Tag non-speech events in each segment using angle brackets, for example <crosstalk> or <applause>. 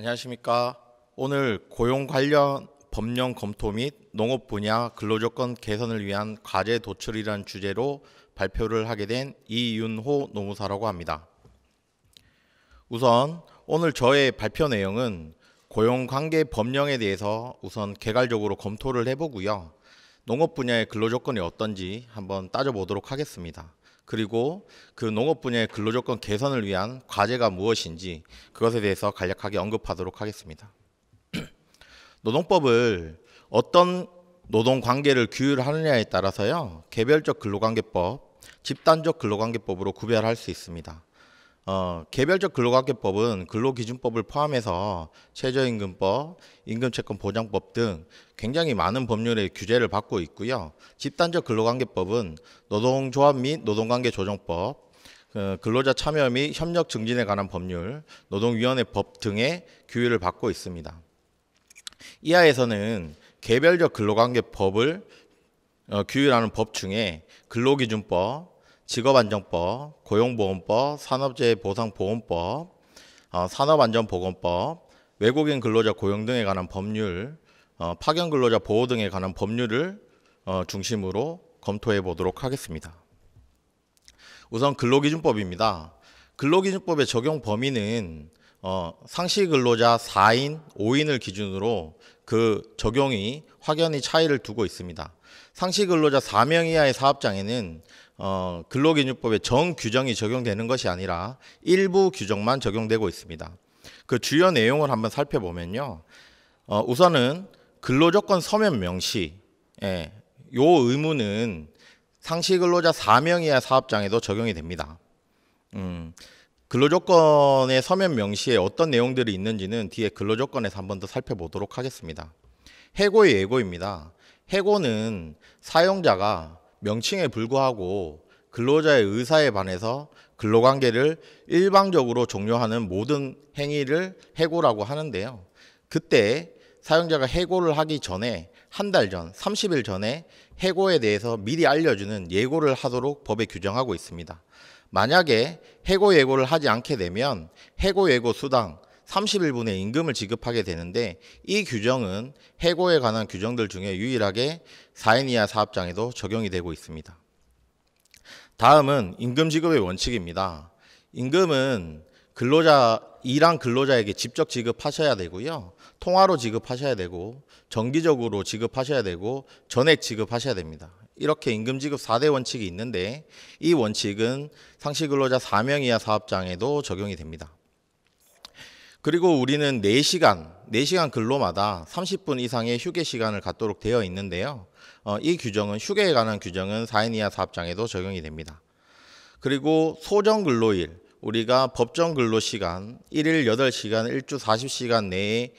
안녕하십니까. 오늘 고용 관련 법령 검토 및 농업 분야 근로조건 개선을 위한 과제 도출이라는 주제로 발표를 하게 된 이윤호 노무사라고 합니다. 우선 오늘 저의 발표 내용은 고용관계 법령에 대해서 우선 개괄적으로 검토를 해보고요. 농업 분야의 근로조건이 어떤지 한번 따져보도록 하겠습니다. 그리고 그 농업 분야의 근로조건 개선을 위한 과제가 무엇인지 그것에 대해서 간략하게 언급하도록 하겠습니다. <clears throat> 노동법을 어떤 노동 관계를 규율하느냐에 따라서요 개별적 근로관계법, 집단적 근로관계법으로 구별할 수 있습니다. 어, 개별적 근로관계법은 근로기준법을 포함해서 최저임금법, 임금채권보장법 등 굉장히 많은 법률의 규제를 받고 있고요. 집단적 근로관계법은 노동조합 및 노동관계조정법, 그 근로자 참여 및 협력 증진에 관한 법률, 노동위원회법 등의 규율을 받고 있습니다. 이하에서는 개별적 근로관계법을 어, 규율하는 법 중에 근로기준법, 직업안정법, 고용보험법, 산업재해보상보험법, 어, 산업안전보건법, 외국인 근로자 고용 등에 관한 법률, 어, 파견 근로자 보호 등에 관한 법률을 어, 중심으로 검토해 보도록 하겠습니다. 우선 근로기준법입니다. 근로기준법의 적용 범위는 어, 상시 근로자 4인, 5인을 기준으로 그 적용이 확연히 차이를 두고 있습니다. 상시 근로자 4명 이하의 사업장에는 어, 근로기준법의 정 규정이 적용되는 것이 아니라 일부 규정만 적용되고 있습니다. 그 주요 내용을 한번 살펴보면요. 어, 우선은 근로조건 서면 명시. 예, 요 의무는 상시 근로자 4명 이하 사업장에도 적용이 됩니다. 음, 근로조건의 서면 명시에 어떤 내용들이 있는지는 뒤에 근로조건에서 한번더 살펴보도록 하겠습니다. 해고의 예고입니다. 해고는 사용자가 명칭에 불구하고 근로자의 의사에 반해서 근로관계를 일방적으로 종료하는 모든 행위를 해고라고 하는데요. 그때 사용자가 해고를 하기 전에 한 달 전, 30일 전에 해고에 대해서 미리 알려주는 예고를 하도록 법에 규정하고 있습니다. 만약에 해고 예고를 하지 않게 되면 해고 예고 수당, 3 1 분의 임금을 지급하게 되는데 이 규정은 해고에 관한 규정들 중에 유일하게 4인 이하 사업장에도 적용이 되고 있습니다. 다음은 임금 지급의 원칙입니다. 임금은 근로자 일한 근로자에게 직접 지급하셔야 되고요. 통화로 지급하셔야 되고 정기적으로 지급하셔야 되고 전액 지급하셔야 됩니다. 이렇게 임금 지급 4대 원칙이 있는데 이 원칙은 상시 근로자 4명 이하 사업장에도 적용이 됩니다. 그리고 우리는 4시간, 4시간 근로마다 30분 이상의 휴게 시간을 갖도록 되어 있는데요. 어, 이 규정은 휴게에 관한 규정은 4인 이하 사업장에도 적용이 됩니다. 그리고 소정 근로일, 우리가 법정 근로 시간 1일 8시간, 1주 40시간 내에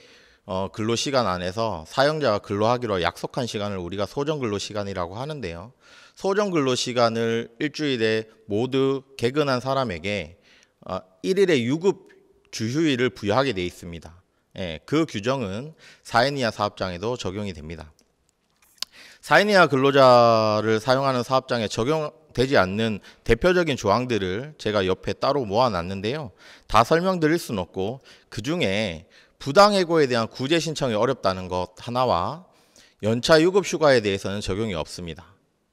어, 근로 시간 안에서 사용자가 근로하기로 약속한 시간을 우리가 소정 근로 시간이라고 하는데요. 소정 근로 시간을 일주일에 모두 개근한 사람에게 어, 1일에 유급 주휴일을 부여하게 돼 있습니다. 예, 그 규정은 사인이하 사업장에도 적용이 됩니다. 사인이하 근로자를 사용하는 사업장에 적용되지 않는 대표적인 조항들을 제가 옆에 따로 모아놨는데요. 다 설명드릴 수는 없고 그 중에 부당해고에 대한 구제 신청이 어렵다는 것 하나와 연차 유급 휴가에 대해서는 적용이 없습니다.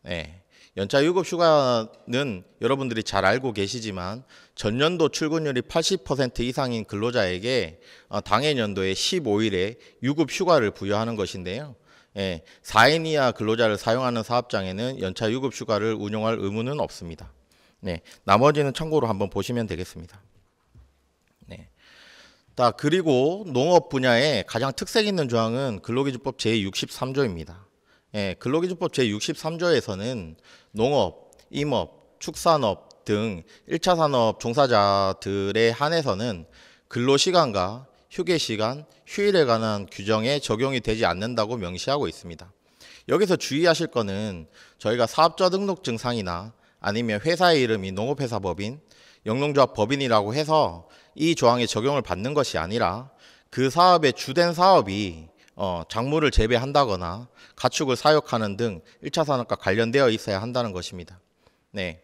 예. 연차 유급 휴가는 여러분들이 잘 알고 계시지만 전년도 출근율이 80% 이상인 근로자에게 어, 당해 연도에 15일에 유급 휴가를 부여하는 것인데요. 예, 4인 이하 근로자를 사용하는 사업장에는 연차 유급 휴가를 운용할 의무는 없습니다. 네, 나머지는 참고로 한번 보시면 되겠습니다. 네. 그리고 농업 분야의 가장 특색 있는 조항은 근로기준법 제63조입니다. 예, 근로기준법 제63조에서는 농업, 임업, 축산업 등 1차 산업 종사자들에 한해서는 근로시간과 휴게시간, 휴일에 관한 규정에 적용이 되지 않는다고 명시하고 있습니다. 여기서 주의하실 거는 저희가 사업자 등록증상이나 아니면 회사의 이름이 농업회사법인, 영농조합 법인이라고 해서 이조항에 적용을 받는 것이 아니라 그 사업의 주된 사업이 어, 작물을 재배한다거나 가축을 사육하는 등 1차 산업과 관련되어 있어야 한다는 것입니다. 네.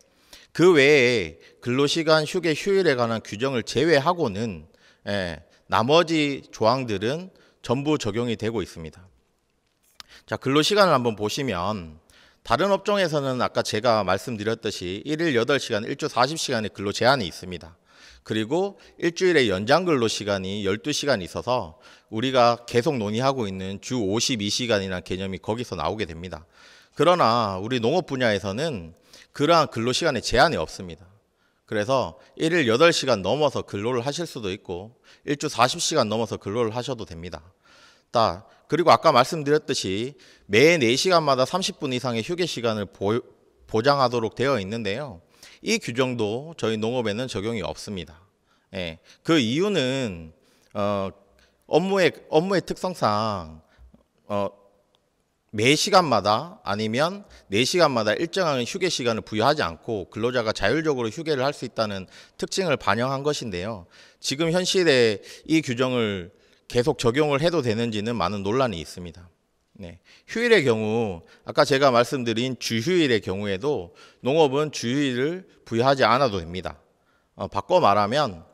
그 외에 근로시간, 휴게, 휴일에 관한 규정을 제외하고는 예, 나머지 조항들은 전부 적용이 되고 있습니다. 자, 근로시간을 한번 보시면 다른 업종에서는 아까 제가 말씀드렸듯이 일일 8시간, 일주 40시간의 근로 제한이 있습니다. 그리고 일주일에 연장 근로 시간이 12시간 있어서 우리가 계속 논의하고 있는 주 52시간이라는 개념이 거기서 나오게 됩니다. 그러나 우리 농업 분야에서는 그러한 근로 시간에 제한이 없습니다. 그래서 일일 8시간 넘어서 근로를 하실 수도 있고 일주 40시간 넘어서 근로를 하셔도 됩니다. 딱 그리고 아까 말씀드렸듯이 매 4시간마다 30분 이상의 휴게 시간을 보장하도록 되어 있는데요. 이 규정도 저희 농업에는 적용이 없습니다. 예. 그 이유는 어, 업무의 업무의 특성상 어, 매 시간마다 아니면 4시간마다 일정한 휴게 시간을 부여하지 않고 근로자가 자율적으로 휴게를 할 수 있다는 특징을 반영한 것인데요. 지금 현실에 이 규정을 계속 적용을 해도 되는지는 많은 논란이 있습니다. 네. 휴일의 경우 아까 제가 말씀드린 주휴일의 경우에도 농업은 주휴일을 부여하지 않아도 됩니다. 어, 바꿔 말하면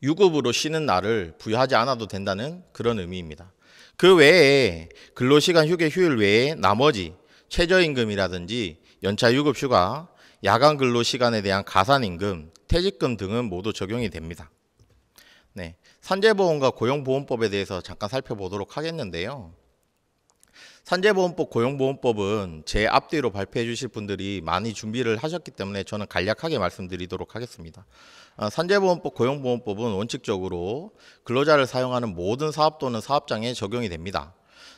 유급으로 쉬는 날을 부여하지 않아도 된다는 그런 의미입니다. 그 외에 근로시간 휴게 휴일 외에 나머지 최저임금이라든지 연차 유급 휴가, 야간 근로 시간에 대한 가산임금, 퇴직금 등은 모두 적용이 됩니다. 네. 산재보험과 고용보험법에 대해서 잠깐 살펴보도록 하겠는데요. 산재보험법, 고용보험법은 제 앞뒤로 발표해 주실 분들이 많이 준비를 하셨기 때문에 저는 간략하게 말씀드리도록 하겠습니다. 산재보험법, 어, 고용보험법은 원칙적으로 근로자를 사용하는 모든 사업 또는 사업장에 적용이 됩니다.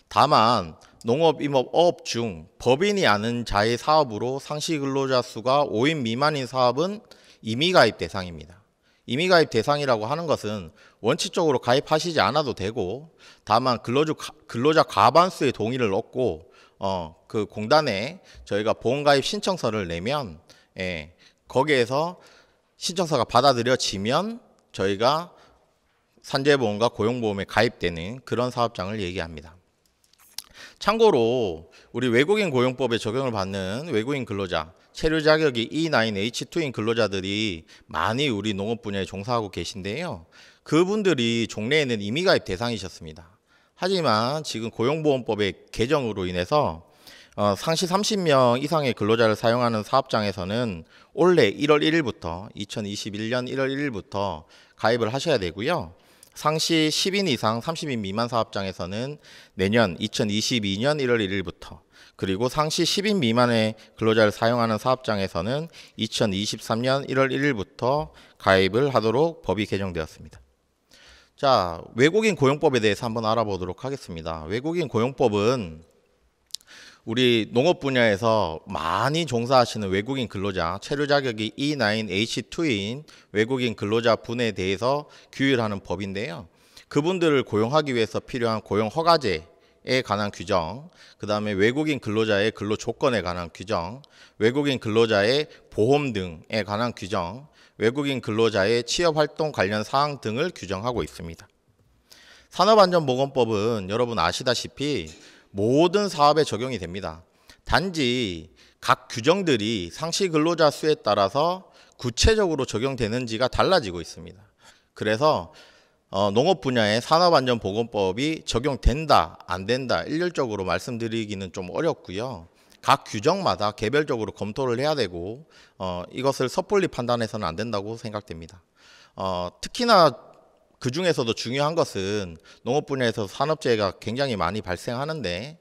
다만 농업, 임업, 어업 중 법인이 아닌 자의 사업으로 상시 근로자 수가 5인 미만인 사업은 임의 가입 대상입니다. 이미 가입 대상이라고 하는 것은 원칙적으로 가입하시지 않아도 되고 다만 근로주, 근로자 과반수의 동의를 얻고 어, 그 공단에 저희가 보험가입 신청서를 내면 예, 거기에서 신청서가 받아들여지면 저희가 산재보험과 고용보험에 가입되는 그런 사업장을 얘기합니다. 참고로 우리 외국인 고용법에 적용을 받는 외국인 근로자 체류 자격이 E9H2인 근로자들이 많이 우리 농업 분야에 종사하고 계신데요. 그분들이 종래에는 이미 가입 대상이셨습니다. 하지만 지금 고용보험법의 개정으로 인해서 어, 상시 30명 이상의 근로자를 사용하는 사업장에서는 올해 1월 1일부터 2021년 1월 1일부터 가입을 하셔야 되고요. 상시 10인 이상 30인 미만 사업장에서는 내년 2022년 1월 1일부터 그리고 상시 10인 미만의 근로자를 사용하는 사업장에서는 2023년 1월 1일부터 가입을 하도록 법이 개정되었습니다. 자, 외국인 고용법에 대해서 한번 알아보도록 하겠습니다. 외국인 고용법은 우리 농업 분야에서 많이 종사하시는 외국인 근로자, 체류 자격이 E9H2인 외국인 근로자 분에 대해서 규율하는 법인데요. 그분들을 고용하기 위해서 필요한 고용 허가제 에 관한 규정, 그 다음에 외국인 근로자의 근로 조건에 관한 규정, 외국인 근로자의 보험 등에 관한 규정, 외국인 근로자의 취업 활동 관련 사항 등을 규정하고 있습니다. 산업안전보건법은 여러분 아시다시피 모든 사업에 적용이 됩니다. 단지 각 규정들이 상시 근로자 수에 따라서 구체적으로 적용되는지가 달라지고 있습니다. 그래서 어, 농업 분야에 산업안전보건법이 적용된다, 안 된다, 일률적으로 말씀드리기는 좀 어렵고요. 각 규정마다 개별적으로 검토를 해야 되고, 어, 이것을 섣불리 판단해서는 안 된다고 생각됩니다. 어, 특히나 그 중에서도 중요한 것은 농업 분야에서 산업재해가 굉장히 많이 발생하는데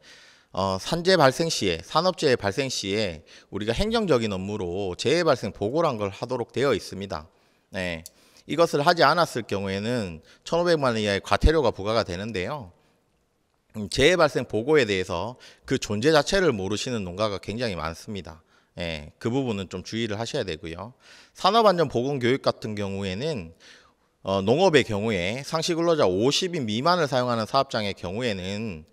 어, 산재 발생 시에 산업재해 발생 시에 우리가 행정적인 업무로 재해 발생 보고란 걸 하도록 되어 있습니다. 네. 이것을 하지 않았을 경우에는 1,500만 원 이하의 과태료가 부과가 되는데요. 음, 재해 발생 보고에 대해서 그 존재 자체를 모르시는 농가가 굉장히 많습니다. 예, 그 부분은 좀 주의를 하셔야 되고요. 산업안전보건교육 같은 경우에는 어, 농업의 경우에 상시 근로자 50인 미만을 사용하는 사업장의 경우에는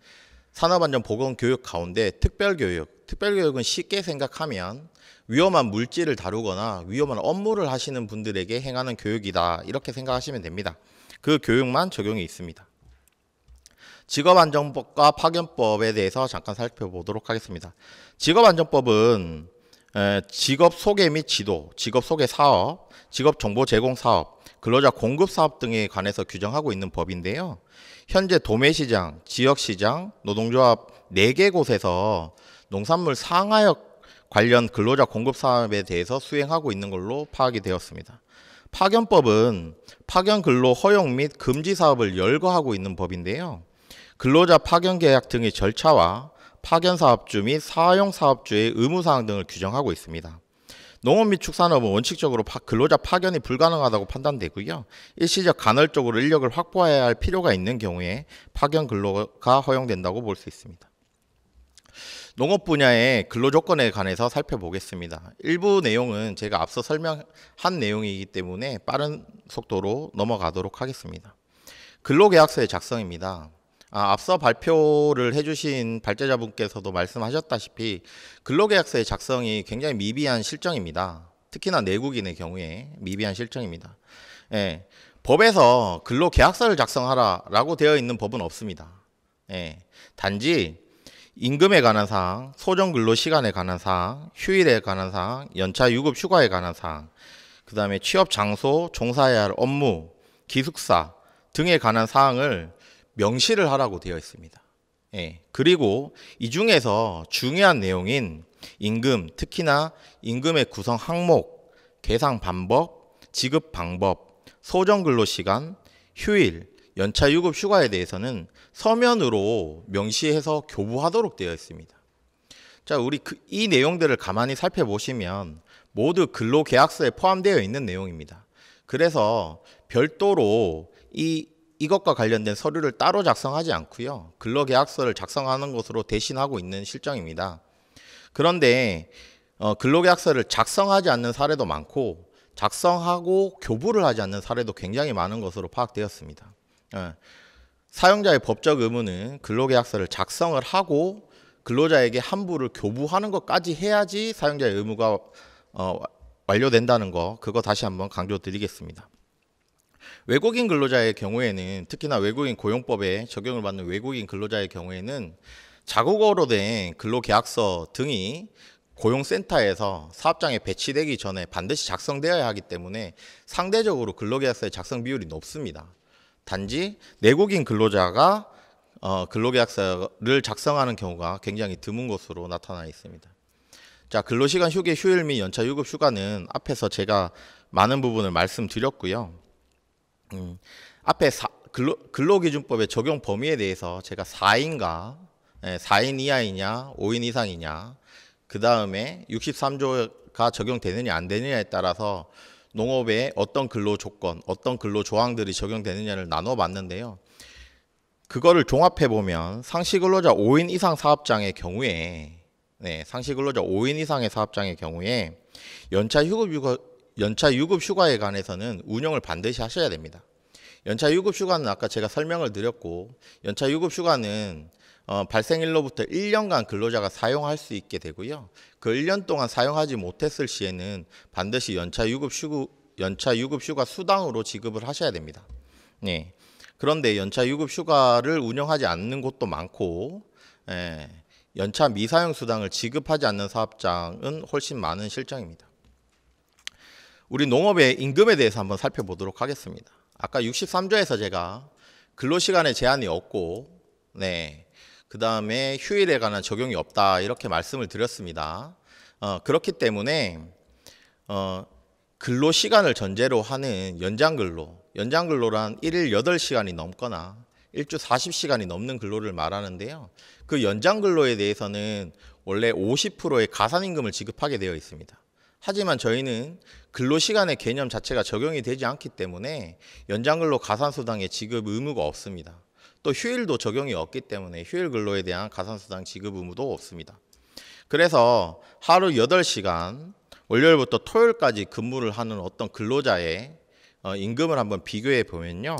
산업안전보건교육 가운데 특별교육, 특별교육은 쉽게 생각하면 위험한 물질을 다루거나 위험한 업무를 하시는 분들에게 행하는 교육이다. 이렇게 생각하시면 됩니다. 그 교육만 적용이 있습니다. 직업안전법과 파견법에 대해서 잠깐 살펴보도록 하겠습니다. 직업안전법은 직업 소개 및 지도, 직업 소개 사업, 직업 정보 제공 사업, 근로자 공급 사업 등에 관해서 규정하고 있는 법인데요. 현재 도매시장, 지역시장, 노동조합 4개 곳에서 농산물 상하역 관련 근로자 공급 사업에 대해서 수행하고 있는 걸로 파악이 되었습니다. 파견법은 파견 근로 허용 및 금지 사업을 열거하고 있는 법인데요. 근로자 파견 계약 등의 절차와 파견 사업주 및 사용 사업주의 의무 사항 등을 규정하고 있습니다. 농업 및 축산업은 원칙적으로 근로자 파견이 불가능하다고 판단되고요. 일시적 간헐적으로 인력을 확보해야 할 필요가 있는 경우에 파견 근로가 허용된다고 볼 수 있습니다. 농업 분야의 근로 조건에 관해서 살펴보겠습니다. 일부 내용은 제가 앞서 설명한 내용이기 때문에 빠른 속도로 넘어가도록 하겠습니다. 근로계약서의 작성입니다. 아, 앞서 발표를 해주신 발제자분께서도 말씀하셨다시피 근로계약서의 작성이 굉장히 미비한 실정입니다. 특히나 내국인의 경우에 미비한 실정입니다. 예, 법에서 근로계약서를 작성하라라고 되어 있는 법은 없습니다. 예, 단지 임금에 관한 사항, 소정 근로 시간에 관한 사항, 휴일에 관한 사항, 연차 유급 휴가에 관한 사항, 그 다음에 취업 장소, 종사해야 할 업무, 기숙사 등에 관한 사항을 명시를 하라고 되어 있습니다. 예. 그리고 이 중에서 중요한 내용인 임금, 특히나 임금의 구성 항목, 계산 방법, 지급 방법, 소정 근로 시간, 휴일, 연차 유급 휴가에 대해서는 서면으로 명시해서 교부하도록 되어 있습니다. 자, 우리 그, 이 내용들을 가만히 살펴보시면 모두 근로계약서에 포함되어 있는 내용입니다. 그래서 별도로 이 이것과 관련된 서류를 따로 작성하지 않고요. 근로계약서를 작성하는 것으로 대신하고 있는 실정입니다. 그런데 어, 근로계약서를 작성하지 않는 사례도 많고 작성하고 교부를 하지 않는 사례도 굉장히 많은 것으로 파악되었습니다. 예. 사용자의 법적 의무는 근로계약서를 작성을 하고 근로자에게 함부를 교부하는 것까지 해야지 사용자의 의무가 어, 완료된다는 거 그거 다시 한번 강조드리겠습니다. 외국인 근로자의 경우에는 특히나 외국인 고용법에 적용을 받는 외국인 근로자의 경우에는 자국어로 된 근로계약서 등이 고용센터에서 사업장에 배치되기 전에 반드시 작성되어야 하기 때문에 상대적으로 근로계약서의 작성 비율이 높습니다. 단지 내국인 근로자가 어, 근로계약서를 작성하는 경우가 굉장히 드문 것으로 나타나 있습니다. 자, 근로시간 휴게 휴일 및 연차 유급 휴가는 앞에서 제가 많은 부분을 말씀드렸고요. 음, 앞에 사, 근로, 근로기준법의 적용 범위에 대해서 제가 4인가, 4인 예, 이하이냐, 5인 이상이냐, 그 다음에 63조가 적용되느냐 안 되느냐에 따라서 농업에 어떤 근로 조건, 어떤 근로 조항들이 적용되느냐를 나눠 봤는데요. 그거를 종합해 보면 상시 근로자 5인 이상 사업장의 경우에 네, 상시 근로자 5인 이상의 사업장의 경우에 연차 휴급 휴가 연차 유급 휴가에 관해서는 운영을 반드시 하셔야 됩니다. 연차 유급 휴가는 아까 제가 설명을 드렸고 연차 유급 휴가는 어, 발생일로부터 1년간 근로자가 사용할 수 있게 되고요. 그 1년 동안 사용하지 못했을 시에는 반드시 연차 유급 휴 연차 유급 휴가 수당으로 지급을 하셔야 됩니다. 네. 그런데 연차 유급 휴가를 운영하지 않는 곳도 많고 예, 연차 미사용 수당을 지급하지 않는 사업장은 훨씬 많은 실정입니다. 우리 농업의 임금에 대해서 한번 살펴보도록 하겠습니다. 아까 63조에서 제가 근로시간에 제한이 없고 네, 그 다음에 휴일에 관한 적용이 없다 이렇게 말씀을 드렸습니다. 어, 그렇기 때문에 어, 근로 시간을 전제로 하는 연장 근로, 연장 근로란 일일 8시간이 넘거나 일주 40시간이 넘는 근로를 말하는데요. 그 연장 근로에 대해서는 원래 50%의 가산임금을 지급하게 되어 있습니다. 하지만 저희는 근로시간의 개념 자체가 적용이 되지 않기 때문에 연장근로 가산수당의 지급 의무가 없습니다. 또 휴일도 적용이 없기 때문에 휴일 근로에 대한 가산수당 지급 의무도 없습니다. 그래서 하루 8시간 월요일부터 토요일까지 근무를 하는 어떤 근로자의 어, 임금을 한번 비교해 보면요.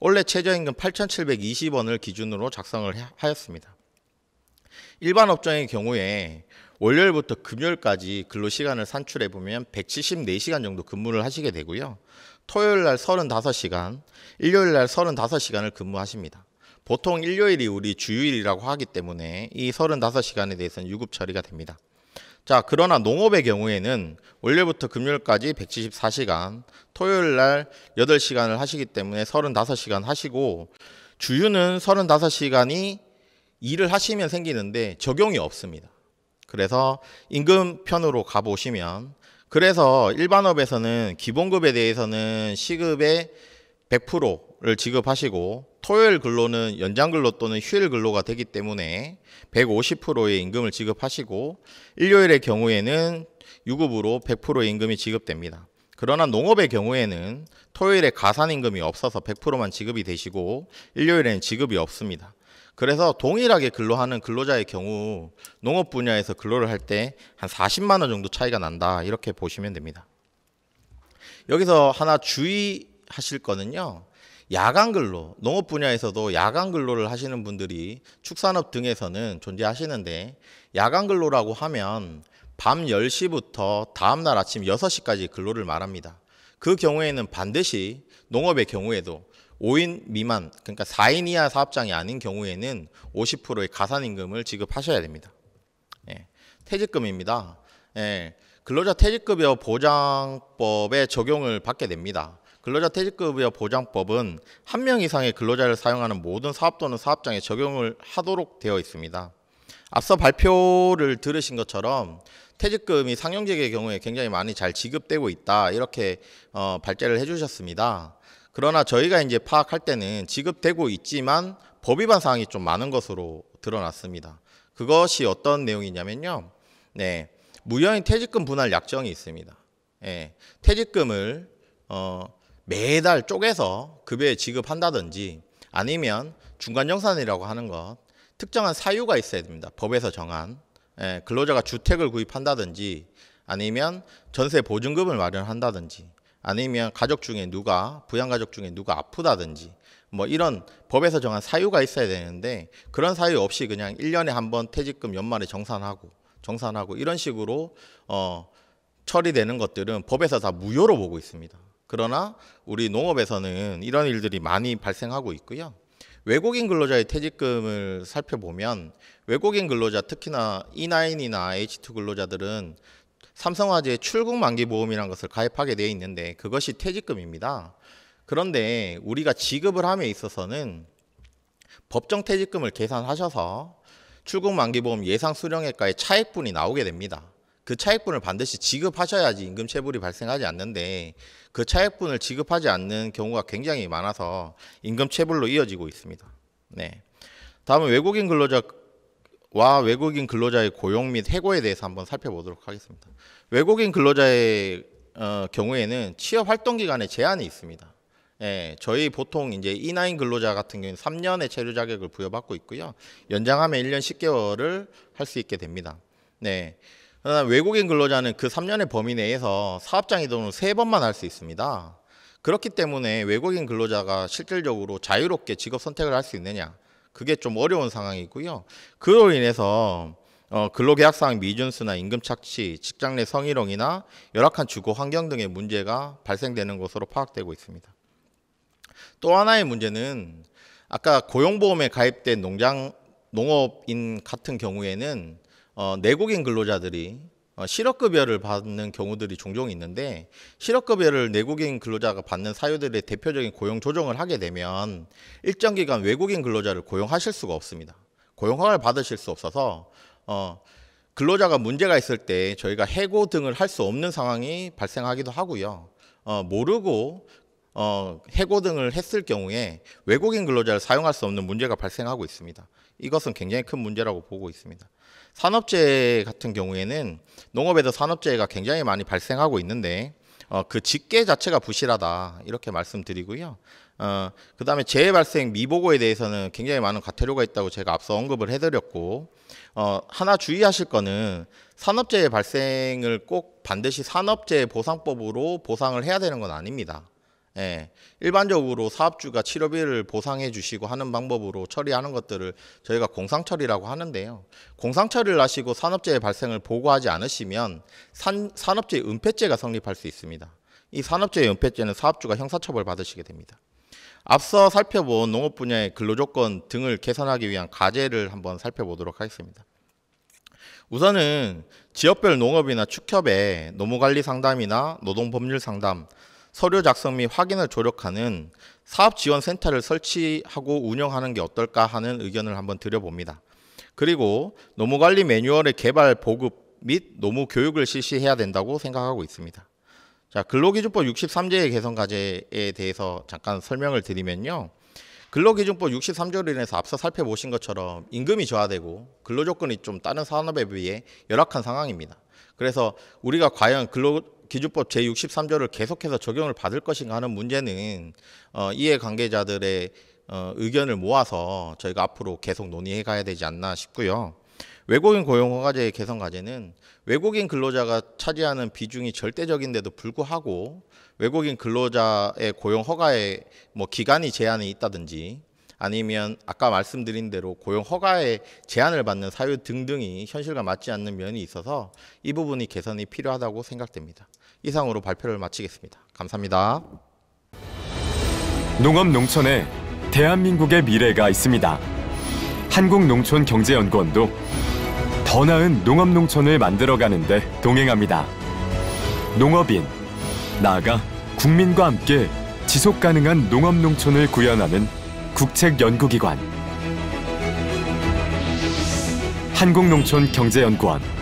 원래 최저임금 8,720원을 기준으로 작성을 하였습니다. 일반 업종의 경우에 월요일부터 금요일까지 근로시간을 산출해 보면 174시간 정도 근무를 하시게 되고요. 토요일 날 35시간, 일요일 날 35시간을 근무하십니다. 보통 일요일이 우리 주휴일이라고 하기 때문에 이 35시간에 대해서는 유급 처리가 됩니다. 자, 그러나 농업의 경우에는 월요일부터 금요일까지 174시간, 토요일 날 8시간을 하시기 때문에 35시간 하시고 주휴는 35시간이 일을 하시면 생기는데 적용이 없습니다. 그래서 임금 편으로 가보시면 그래서 일반업에서는 기본급에 대해서는 시급의 100%를 지급하시고 토요일 근로는 연장 근로 또는 휴일 근로가 되기 때문에 150%의 임금을 지급하시고 일요일의 경우에는 유급으로 100%의 임금이 지급됩니다. 그러나 농업의 경우에는 토요일에 가산임금이 없어서 100%만 지급이 되시고 일요일에는 지급이 없습니다. 그래서 동일하게 근로하는 근로자의 경우 농업 분야에서 근로를 할 때 한 40만 원 정도 차이가 난다 이렇게 보시면 됩니다. 여기서 하나 주의하실 거는요. 야간 근로, 농업 분야에서도 야간 근로를 하시는 분들이 축산업 등에서는 존재하시는데 야간 근로라고 하면 밤 10시부터 다음 날 아침 6시까지 근로를 말합니다. 그 경우에는 반드시 농업의 경우에도 5인 미만, 그러니까 4인 이하 사업장이 아닌 경우에는 50%의 가산임금을 지급하셔야 됩니다. 예, 퇴직금입니다. 예, 근로자 퇴직급여 보장법의 적용을 받게 됩니다. 근로자 퇴직급여 보장법은 한 명 이상의 근로자를 사용하는 모든 사업 또는 사업장에 적용을 하도록 되어 있습니다. 앞서 발표를 들으신 것처럼 퇴직금이 상용직의 경우에 굉장히 많이 잘 지급되고 있다 이렇게 어, 발제를 해주셨습니다. 그러나 저희가 이제 파악할 때는 지급되고 있지만 법 위반 사항이 좀 많은 것으로 드러났습니다. 그것이 어떤 내용이냐면요. 네. 무효인 퇴직금 분할 약정이 있습니다. 예, 퇴직금을 어, 매달 쪼개서 급여에 지급한다든지 아니면 중간정산이라고 하는 것 특정한 사유가 있어야 됩니다. 법에서 정한 예, 근로자가 주택을 구입한다든지 아니면 전세 보증금을 마련한다든지 아니면 가족 중에 누가 부양가족 중에 누가 아프다든지 뭐 이런 법에서 정한 사유가 있어야 되는데 그런 사유 없이 그냥 1년에 한 번 퇴직금 연말에 정산하고 정산하고 이런 식으로 어 처리되는 것들은 법에서 다 무효로 보고 있습니다. 그러나 우리 농업에서는 이런 일들이 많이 발생하고 있고요. 외국인 근로자의 퇴직금을 살펴보면 외국인 근로자 특히나 E9이나 H2 근로자들은 삼성화재 출국 만기 보험이라는 것을 가입하게 되어 있는데 그것이 퇴직금입니다. 그런데 우리가 지급을 함에 있어서는 법정 퇴직금을 계산하셔서 출국 만기 보험 예상 수령액과의 차액분이 나오게 됩니다. 그 차액분을 반드시 지급하셔야지 임금 체불이 발생하지 않는데 그 차액분을 지급하지 않는 경우가 굉장히 많아서 임금 체불로 이어지고 있습니다. 네. 다음은 외국인 근로자와 외국인 근로자의 고용 및 해고에 대해서 한번 살펴보도록 하겠습니다. 외국인 근로자의 어, 경우에는 취업 활동 기간에 제한이 있습니다. 예, 저희 보통 이제 E9 근로자 같은 경우는 3년의 체류 자격을 부여받고 있고요. 연장하면 1년 10개월을 할 수 있게 됩니다. 네. 외국인 근로자는 그 3년의 범위 내에서 사업장 이동을 3번만 할 수 있습니다. 그렇기 때문에 외국인 근로자가 실질적으로 자유롭게 직업 선택을 할 수 있느냐 그게 좀 어려운 상황이고요. 그로 인해서 어, 근로계약상 미준수나 임금 착취, 직장 내 성희롱이나 열악한 주거 환경 등의 문제가 발생되는 것으로 파악되고 있습니다. 또 하나의 문제는 아까 고용보험에 가입된 농장 농업인 같은 경우에는 어, 내국인 근로자들이 어, 실업급여를 받는 경우들이 종종 있는데 실업급여를 내국인 근로자가 받는 사유들의 대표적인 고용 조정을 하게 되면 일정 기간 외국인 근로자를 고용하실 수가 없습니다. 고용 허가를 받으실 수 없어서 어, 근로자가 문제가 있을 때 저희가 해고 등을 할 수 없는 상황이 발생하기도 하고요. 어, 모르고 어, 해고 등을 했을 경우에 외국인 근로자를 사용할 수 없는 문제가 발생하고 있습니다. 이것은 굉장히 큰 문제라고 보고 있습니다. 산업재해 같은 경우에는 농업에도 산업재해가 굉장히 많이 발생하고 있는데 어, 그 직계 자체가 부실하다 이렇게 말씀드리고요. 어, 그 다음에 재해 발생 미보고에 대해서는 굉장히 많은 과태료가 있다고 제가 앞서 언급을 해드렸고 어, 하나 주의하실 거는 산업재해 발생을 꼭 반드시 산업재해 보상법으로 보상을 해야 되는 건 아닙니다. 예, 일반적으로 사업주가 치료비를 보상해 주시고 하는 방법으로 처리하는 것들을 저희가 공상처리라고 하는데요. 공상처리를 하시고 산업재해 발생을 보고하지 않으시면 산, 산업재해 은폐죄가 성립할 수 있습니다. 이 산업재해 은폐죄는 사업주가 형사처벌 받으시게 됩니다. 앞서 살펴본 농업 분야의 근로조건 등을 개선하기 위한 과제를 한번 살펴보도록 하겠습니다. 우선은 지역별 농업이나 축협의 노무관리 상담이나 노동법률 상담, 서류 작성 및 확인을 조력하는 사업 지원 센터를 설치하고 운영하는 게 어떨까 하는 의견을 한번 드려봅니다. 그리고 노무 관리 매뉴얼의 개발 보급 및 노무 교육을 실시해야 된다고 생각하고 있습니다. 자, 근로기준법 63조의 개선 과제에 대해서 잠깐 설명을 드리면요. 근로기준법 63조로 인해서 앞서 살펴보신 것처럼 임금이 저하되고 근로조건이 좀 다른 산업에 비해 열악한 상황입니다. 그래서 우리가 과연 근로 기준법 제63조를 계속해서 적용을 받을 것인가 하는 문제는 어, 이해관계자들의 어, 의견을 모아서 저희가 앞으로 계속 논의해 가야 되지 않나 싶고요. 외국인 고용 허가제 의 개선 과제는 외국인 근로자가 차지하는 비중이 절대적인데도 불구하고 외국인 근로자의 고용 허가에 뭐 기간이 제한이 있다든지 아니면 아까 말씀드린 대로 고용 허가에 제한을 받는 사유 등등이 현실과 맞지 않는 면이 있어서 이 부분이 개선이 필요하다고 생각됩니다. 이상으로 발표를 마치겠습니다. 감사합니다. 농업 농촌에 대한민국의 미래가 있습니다. 한국농촌경제연구원도 더 나은 농업 농촌을 만들어가는데 동행합니다. 농업인 나아가 국민과 함께 지속 가능한 농업 농촌을 구현하는 국책연구기관 한국농촌경제연구원